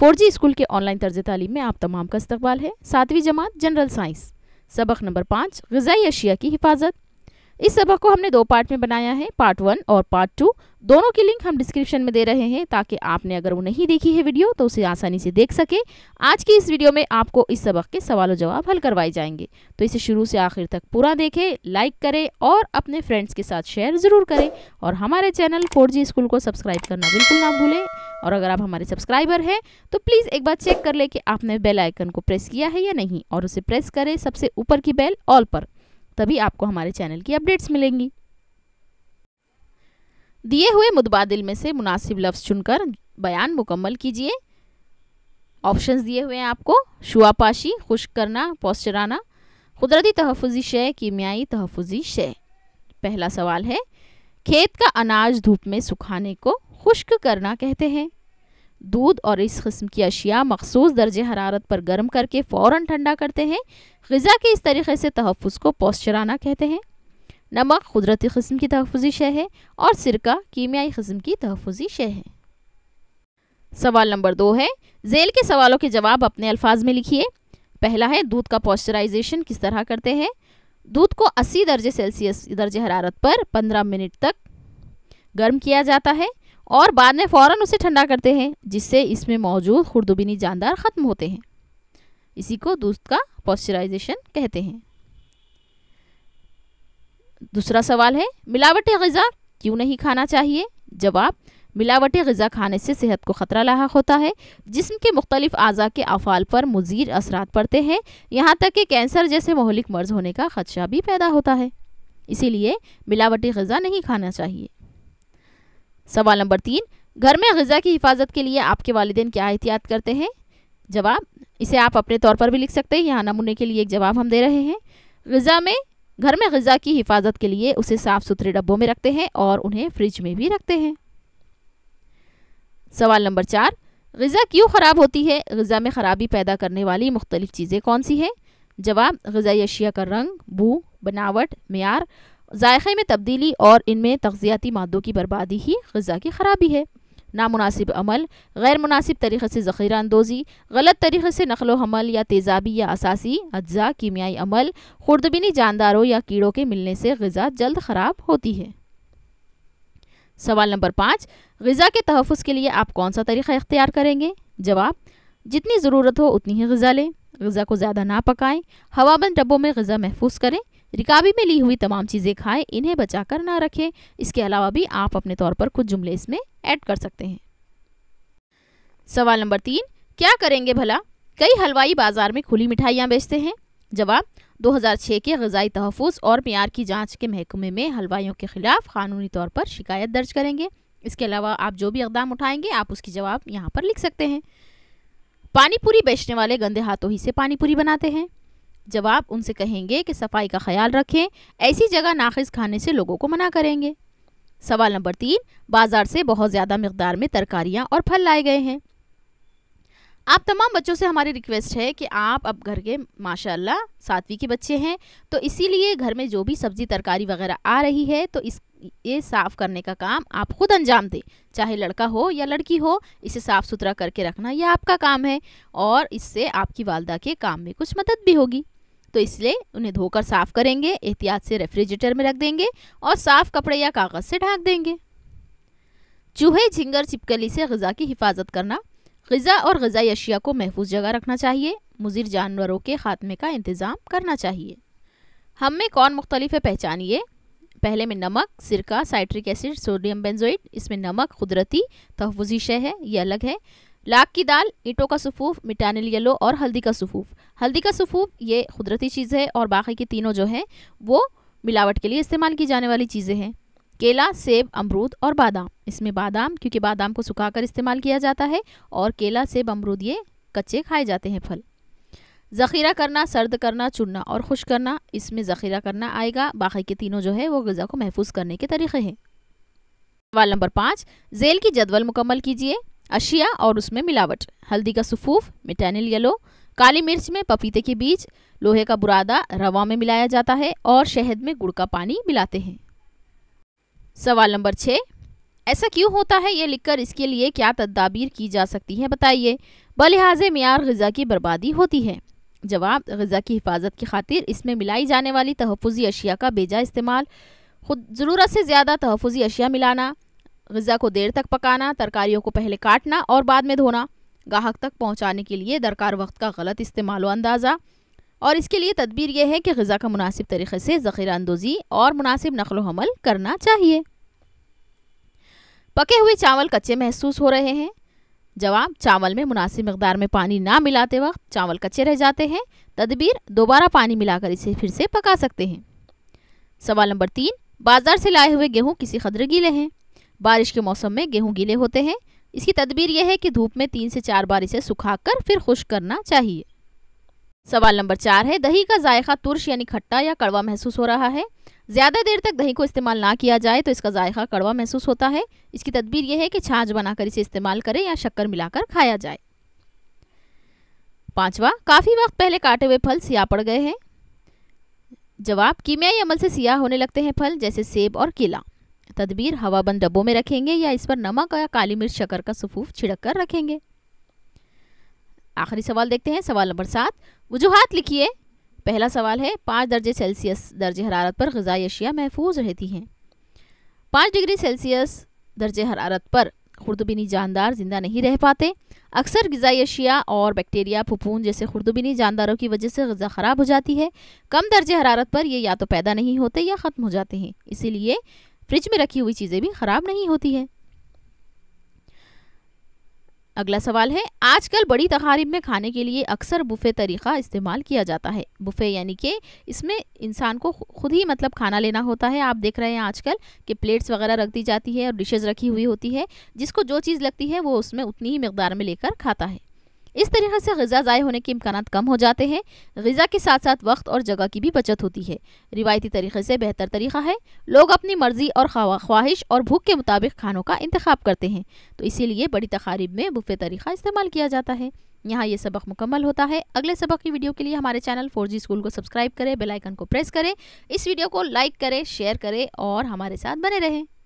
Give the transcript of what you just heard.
four G school के online तर्ज तालीम में आप तमाम का इस्तबाल है सातवीं जमात जनरल साइंस सबक नंबर पाँच गजाई अशिया की हिफाजत इस सबक को हमने दो पार्ट में बनाया है पार्ट वन और पार्ट टू दोनों की लिंक हम डिस्क्रिप्शन में दे रहे हैं ताकि आपने अगर वो नहीं देखी है वीडियो तो उसे आसानी से देख सके आज की इस वीडियो में आपको इस सबक के सवाल जवाब हल करवाए जाएंगे तो इसे शुरू से आखिर तक पूरा देखें लाइक करें और अपने फ्रेंड्स के साथ शेयर ज़रूर करें और हमारे चैनल फोर स्कूल को सब्सक्राइब करना बिल्कुल ना भूलें और अगर आप हमारे सब्सक्राइबर हैं तो प्लीज़ एक बार चेक कर लें कि आपने बेल आइकन को प्रेस किया है या नहीं और उसे प्रेस करें सबसे ऊपर की बेल ऑल पर तभी आपको हमारे चैनल की अपडेट्स मिलेंगी दिए हुए मुतबादिल में से मुनासिब लफ्ज़ चुनकर बयान मुकम्मल कीजिए ऑप्शंस दिए हुए हैं आपको शुआपाशी खुश्क करना पौस्चराना कुदरती तहफ़ी शय कीमियाई तहफ़ी शय पहला सवाल है खेत का अनाज धूप में सुखाने को खुश्क करना कहते हैं दूध और इस किस्म की अशिया मखसूस दर्ज हरारत पर गर्म करके फ़ौर ठंडा करते हैं गज़ा के इस तरीके से तहफ़ को पोस्चराना कहते हैं नमक कुदरती कस्म की तहफ़ी शय है और सिरका कीमियाई कस्म की तहफ़ी शय है सवाल नंबर दो है जेल के सवालों के जवाब अपने अल्फाज में लिखिए पहला है दूध का पॉस्चराइजेशन किस तरह करते हैं दूध को 80 दर्जे सेल्सियस दर्ज हरारत पर 15 मिनट तक गर्म किया जाता है और बाद में फ़ौरन उसे ठंडा करते हैं जिससे इसमें मौजूद खुरदुबीनी जानदार ख़त्म होते हैं इसी को दूध का पॉस्चराइजेशन कहते हैं दूसरा सवाल है मिलावटी गज़ा क्यों नहीं खाना चाहिए जवाब मिलावटी गज़ा खाने से सेहत को ख़तरा लाक होता है जिसम के मुख्तलिफ अज़ा के अफ़ाल पर मज़ीर असरात पड़ते हैं यहाँ तक कि कैंसर जैसे मौलिक मर्ज़ होने का ख़दशा भी पैदा होता है इसीलिए मिलावटी गज़ा नहीं खाना चाहिए सवाल नंबर तीन घर में गज़ा की हिफाजत के लिए आपके वालदे क्या एहतियात करते हैं जवाब इसे आप अपने तौर पर भी लिख सकते हैं यहाँ नमूने के लिए एक जवाब हम दे रहे हैं गज़ा में घर में गज़ा की हिफाजत के लिए उसे साफ़ सुथरे डब्बों में रखते हैं और उन्हें फ्रिज में भी रखते हैं सवाल नंबर चार गज़ा क्यों ख़राब होती है गज़ा में ख़राबी पैदा करने वाली मुख्तलिफ़ चीज़ें कौन सी हैं जवाब गज़ाई अशिया का रंग बू बनावट मैार जायक़े में तब्दीली और इनमें तगज़ियाती मादों की बर्बादी ही गज़ा की खराबी है नामनासिब अमल गैर मुनासिब तरीक़े से ज़ख़ीरा अंदोज़ी गलत तरीक़े से नकलो हमल या तेज़ाबी या असासी अज्जा कीमियाई अमल खुर्दबिनी जानदारों या कीड़ों के मिलने से गज़ा जल्द ख़राब होती है सवाल नंबर पाँच गज़ा के तहफ़ के लिए आप कौन सा तरीक़ा इख्तियार करेंगे जवाब जितनी ज़रूरत हो उतनी ही गज़ा लें गज़ा को ज़्यादा ना पकाएं हवाबंद डब्बों में गज़ा महफूज करें रिकाबी में ली हुई तमाम चीज़ें खाएं इन्हें बचा कर ना रखें इसके अलावा भी आप अपने तौर पर कुछ जुमले इसमें ऐड कर सकते हैं सवाल नंबर तीन क्या करेंगे भला कई हलवाई बाजार में खुली मिठाइयाँ बेचते हैं जवाब 2006 के गजाई तहफ़ और मैार की जांच के महकमे में हलवाइयों के खिलाफ कानूनी तौर पर शिकायत दर्ज करेंगे इसके अलावा आप जो भी इकदाम उठाएंगे आप उसकी जवाब यहाँ पर लिख सकते हैं पानीपुरी बेचने वाले गंदे हाथों ही से पानीपुरी बनाते हैं जब आप उनसे कहेंगे कि सफाई का ख्याल रखें ऐसी जगह नाखिस खाने से लोगों को मना करेंगे सवाल नंबर तीन बाजार से बहुत ज़्यादा मकदार में तरकारियाँ और फल लाए गए हैं आप तमाम बच्चों से हमारी रिक्वेस्ट है कि आप अब घर के माशाल्लाह सातवीं के बच्चे हैं तो इसीलिए घर में जो भी सब्ज़ी तरकारी वगैरह आ रही है तो इस ये साफ़ करने का काम आप खुद अंजाम दें चाहे लड़का हो या लड़की हो इसे साफ़ सुथरा करके रखना यह आपका काम है और इससे आपकी वालदा के काम में कुछ मदद भी होगी तो इसलिए उन्हें धोकर साफ़ करेंगे एहतियात से रेफ्रिजरेटर में रख देंगे और साफ़ कपड़े या कागज़ से ढाँक देंगे चूहे झिंगर चिपकली से गज़ा की हिफाजत करना गज़ा और गज़ाई अशिया को महफूज जगह रखना चाहिए मुजिर जानवरों के ख़ात्मे का इंतज़ाम करना चाहिए हम में कौन मुख्तलिफ है पहचानिए पहले में नमक सिरका साइट्रिक एसिड सोडियम बेंजोइट इसमें नमक कुदरती तहफुजी शह है ये अलग है लाख की दाल ईंटों का सफूफ मिटानिल येलो और हल्दी का सफूफ हल्दी का सफूफ ये कुदरती चीज़ है और बाकी की तीनों जो हैं वो मिलावट के लिए इस्तेमाल की जाने वाली चीज़ें हैं केला सेब अमरूद और बादाम इसमें बादाम क्योंकि बादाम को सुखाकर इस्तेमाल किया जाता है और केला सेब अमरूद ये कच्चे खाए जाते हैं फल ज़ख़ीरा करना सर्द करना चुनना और खुश करना इसमें ज़ख़ीरा करना आएगा बाकी के तीनों जो है वो गज़ा को महफूज करने के तरीके हैं सवाल नंबर पाँच जेल की जदवल मुकम्मल कीजिए अशिया और उसमें मिलावट हल्दी का सफूफ मिटैनिल येलो काली मिर्च में पपीते के बीज लोहे का बुरादा रवा में मिलाया जाता है और शहद में गुड़ का पानी मिलाते हैं सवाल नंबर छः ऐसा क्यों होता है ये लिखकर इसके लिए क्या तदाबीर की जा सकती है बताइए बलिहाजे मैार गज़ा की बर्बादी होती है जवाब गज़ा की हिफाजत की खातिर इसमें मिलाई जाने वाली तहफ़ी अशिया का बेजा इस्तेमाल खुद ज़रूरत से ज़्यादा तहफ़ी अशिया मिलाना गज़ा को देर तक पकाना तरकारियों को पहले काटना और बाद में धोना गाहक तक पहुँचाने के लिए दरकार वक्त का गलत इस्तेमाल अंदाज़ा और इसके लिए तदबीर यह है कि गज़ा का मुनासिब तरीके से ज़ख़ीरा अंदोज़ी और मुनासिब नकल हमल करना चाहिए पके हुए चावल कच्चे महसूस हो रहे हैं जवाब चावल में मुनासिब मकदार में पानी ना मिलाते वक्त चावल कच्चे रह जाते हैं तदबीर दोबारा पानी मिलाकर इसे फिर से पका सकते हैं सवाल नंबर तीन बाजार से लाए हुए गेहूँ किसी कदर गीले हैं बारिश के मौसम में गेहूँ गीले होते हैं इसकी तदबीर यह है कि धूप में तीन से चार बार इसे सुखा कर फिर खुश करना चाहिए सवाल नंबर चार है दही का जायका तुरश यानी खट्टा या कड़वा महसूस हो रहा है ज़्यादा देर तक दही को इस्तेमाल ना किया जाए तो इसका जायका कड़वा महसूस होता है इसकी तदबीर यह है कि छाछ बनाकर इसे इस्तेमाल करें या शक्कर मिलाकर खाया जाए पांचवा काफ़ी वक्त पहले काटे हुए फल सिया पड़ गए हैं जवाब कीमियाई अमल से सियाह होने लगते हैं फल जैसे सेब और केला तदबीर हवाबंद डब्बों में रखेंगे या इस पर नमक या काली मिर्च शक्कर का सफूफ छिड़क कर रखेंगे आखिरी सवाल देखते हैं सवाल नंबर सात वजूहत लिखिए पहला सवाल है पाँच दर्जे सेल्सियस दर्ज हरारत पर गजाई अशिया महफूज रहती हैं पाँच डिग्री सेल्सियस दर्ज हरारत पर खुर्दबिनी जानदार जिंदा नहीं रह पाते अक्सर गजाई अशिया और बैक्टीरिया फफून जैसे खुर्दबिनी जानदारों की वजह से गज़ा ख़राब हो जाती है कम दर्ज हरारत पर ये या तो पैदा नहीं होते या ख़त्म हो जाते हैं इसीलिए फ्रिज में रखी हुई चीज़ें भी ख़राब नहीं होती हैं अगला सवाल है आजकल बड़ी तकारीब में खाने के लिए अक्सर बुफे तरीक़ा इस्तेमाल किया जाता है बुफे यानी कि इसमें इंसान को खुद ही मतलब खाना लेना होता है आप देख रहे हैं आजकल कि प्लेट्स वगैरह रख दी जाती है और डिशेज़ रखी हुई होती है जिसको जो चीज़ लगती है वो उसमें उतनी ही मकदार में लेकर खाता है इस तरह से गज़ा ज़ाय होने के इम्कान कम हो जाते हैं गज़ा के साथ साथ वक्त और जगह की भी बचत होती है रिवायती तरीके से बेहतर तरीका है लोग अपनी मर्ज़ी और ख्वाहिश और भूख के मुताबिक खानों का इंतखब करते हैं तो इसीलिए बड़ी तकारीब में बुफ़े तरीका इस्तेमाल किया जाता है यहाँ ये सबक मुकम्मल होता है अगले सबक की वीडियो के लिए हमारे चैनल फोर जी स्कूल को सब्सक्राइब करें बेलाइकन को प्रेस करें इस वीडियो को लाइक करें शेयर करें और हमारे साथ बने रहें